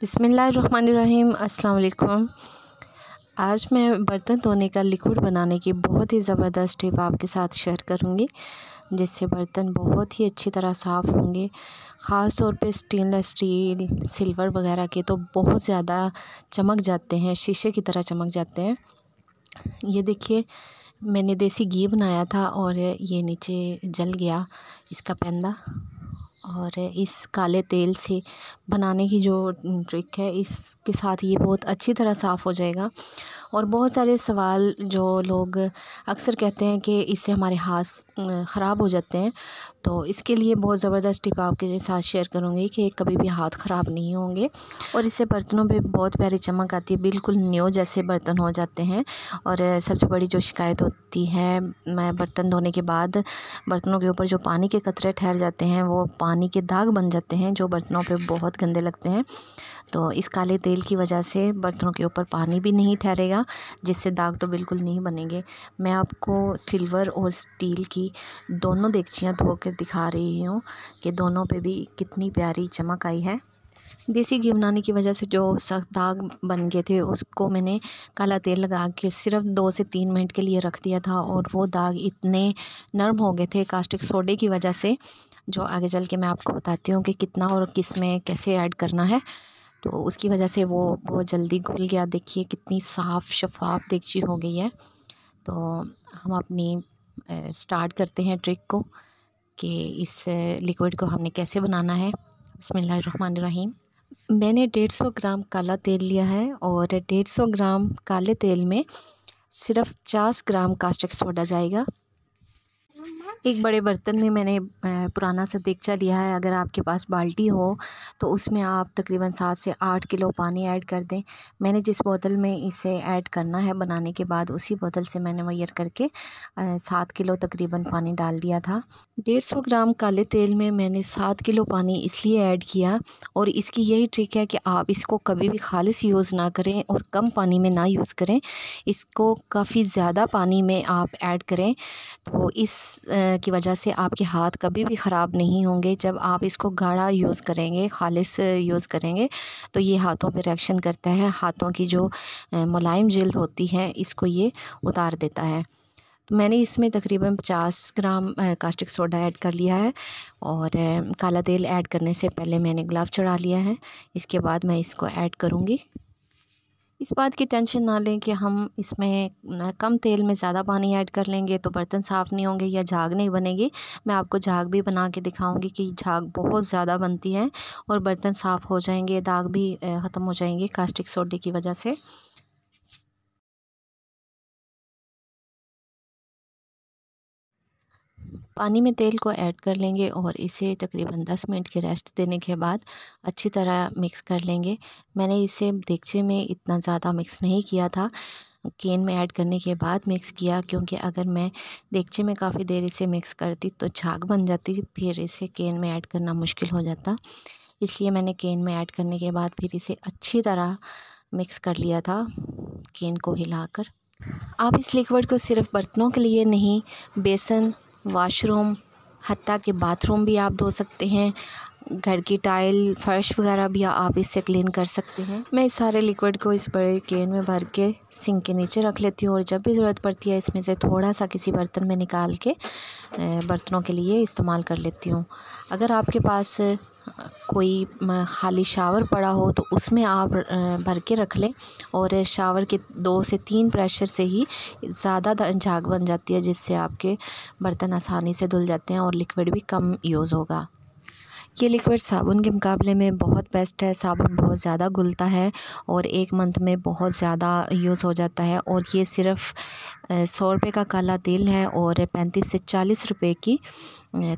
बिसमीम् अल्लाम आज मैं बर्तन धोने का लिक्विड बनाने की बहुत ही ज़बरदस्त टिप आपके साथ शेयर करूँगी जिससे बर्तन बहुत ही अच्छी तरह साफ़ होंगे ख़ास तौर पे स्टेनलेस स्टील सिल्वर वगैरह के तो बहुत ज़्यादा चमक जाते हैं शीशे की तरह चमक जाते हैं ये देखिए मैंने देसी घी बनाया था और ये नीचे जल गया इसका पैंदा और इस काले तेल से बनाने की जो ट्रिक है इसके साथ ये बहुत अच्छी तरह साफ़ हो जाएगा और बहुत सारे सवाल जो लोग अक्सर कहते हैं कि इससे हमारे हाथ ख़राब हो जाते हैं तो इसके लिए बहुत ज़बरदस्त टिप आपके साथ शेयर करूँगी कि कभी भी हाथ ख़राब नहीं होंगे और इससे बर्तनों पे बहुत प्यारी चमक आती है बिल्कुल न्यू जैसे बर्तन हो जाते हैं और सबसे बड़ी जो शिकायत होती है मैं बर्तन धोने के बाद बर्तनों के ऊपर जो पानी के कतरे ठहर जाते हैं वो पानी के दाग बन जाते हैं जो बर्तनों पे बहुत गंदे लगते हैं तो इस काले तेल की वजह से बर्तनों के ऊपर पानी भी नहीं ठहरेगा जिससे दाग तो बिल्कुल नहीं बनेंगे मैं आपको सिल्वर और स्टील की दोनों देगचियाँ धो दिखा रही हूँ कि दोनों पर भी कितनी प्यारी चमक आई है देसी घी बनाने की वजह से जो सख्त दाग बन गए थे उसको मैंने काला तेल लगा के सिर्फ दो से तीन मिनट के लिए रख दिया था और वो दाग इतने नरम हो गए थे कास्टिक सोडे की वजह से जो आगे चल के मैं आपको बताती हूँ कि कितना और किस में कैसे ऐड करना है तो उसकी वजह से वो बहुत जल्दी घुल गया देखिए कितनी साफ़ शफाफ देखी हो गई है तो हम अपनी स्टार्ट करते हैं ट्रिक को कि इस लिक्विड को हमने कैसे बनाना है बसमीम मैंने डेढ़ सौ ग्राम काला तेल लिया है और डेढ़ सौ ग्राम काले तेल में सिर्फ पचास ग्राम कास्टिक सोडा जाएगा एक बड़े बर्तन में मैंने पुराना सा देखचा लिया है अगर आपके पास बाल्टी हो तो उसमें आप तकरीबन सात से आठ किलो पानी ऐड कर दें मैंने जिस बोतल में इसे ऐड करना है बनाने के बाद उसी बोतल से मैंने मैयर करके सात किलो तकरीबन पानी डाल दिया था डेढ़ सौ ग्राम काले तेल में मैंने सात किलो पानी इसलिए ऐड किया और इसकी यही ट्रिक है कि आप इसको कभी भी खालिश यूज़ ना करें और कम पानी में ना यूज़ करें इसको काफ़ी ज़्यादा पानी में आप ऐड करें तो इस की वजह से आपके हाथ कभी भी ख़राब नहीं होंगे जब आप इसको गाढ़ा यूज़ करेंगे खालिस यूज़ करेंगे तो ये हाथों पे रिएक्शन करता है हाथों की जो मुलायम जल्द होती है इसको ये उतार देता है तो मैंने इसमें तकरीबन 50 ग्राम कास्टिक सोडा ऐड कर लिया है और काला तेल ऐड करने से पहले मैंने ग्लाव चढ़ा लिया है इसके बाद मैं इसको ऐड करूँगी इस बात की टेंशन ना लें कि हम इसमें कम तेल में ज़्यादा पानी ऐड कर लेंगे तो बर्तन साफ़ नहीं होंगे या झाग नहीं बनेगी मैं आपको झाग भी बना के दिखाऊंगी कि झाग बहुत ज़्यादा बनती है और बर्तन साफ़ हो जाएंगे दाग भी ख़त्म हो जाएंगे कास्टिक सोडे की वजह से पानी में तेल को ऐड कर लेंगे और इसे तकरीबन 10 मिनट की रेस्ट देने के बाद अच्छी तरह मिक्स कर लेंगे मैंने इसे देगचे में इतना ज़्यादा मिक्स नहीं किया था केन में ऐड करने के बाद मिक्स किया क्योंकि अगर मैं देगचे में काफ़ी देर इसे मिक्स करती तो झाग बन जाती फिर इसे केन में ऐड करना मुश्किल हो जाता इसलिए मैंने केन में ऐड करने के बाद फिर इसे अच्छी तरह मिक्स कर लिया था केन को हिलाकर आप इस लिक्विड को सिर्फ बर्तनों के लिए नहीं बेसन वाशरूम हती कि बाथरूम भी आप धो सकते हैं घर की टाइल फ़र्श वगैरह भी आप इससे क्लीन कर सकते हैं मैं इस सारे लिक्विड को इस बड़े केन में भर के सिंक के नीचे रख लेती हूँ और जब भी ज़रूरत पड़ती है इसमें से थोड़ा सा किसी बर्तन में निकाल के बर्तनों के लिए इस्तेमाल कर लेती हूँ अगर आपके पास कोई खाली शावर पड़ा हो तो उसमें आप भर के रख लें और शावर के दो से तीन प्रेशर से ही ज़्यादा झाग बन जाती है जिससे आपके बर्तन आसानी से धुल जाते हैं और लिक्विड भी कम यूज़ होगा ये लिक्विड साबुन के मुकाबले में बहुत बेस्ट है साबुन बहुत ज़्यादा घुलता है और एक मंथ में बहुत ज़्यादा यूज़ हो जाता है और ये सिर्फ सौ रुपये का काला तेल है और पैंतीस से चालीस रुपये की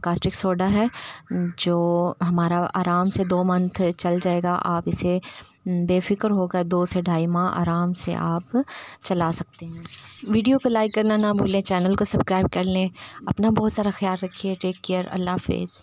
कास्टिक सोडा है जो हमारा आराम से दो मंथ चल जाएगा आप इसे बेफिक्र होकर दो से ढाई माह आराम से आप चला सकते हैं वीडियो को लाइक करना ना भूलें चैनल को सब्सक्राइब कर लें अपना बहुत सारा ख्याल रखिए टेक केयर अल्लाह हाफिज़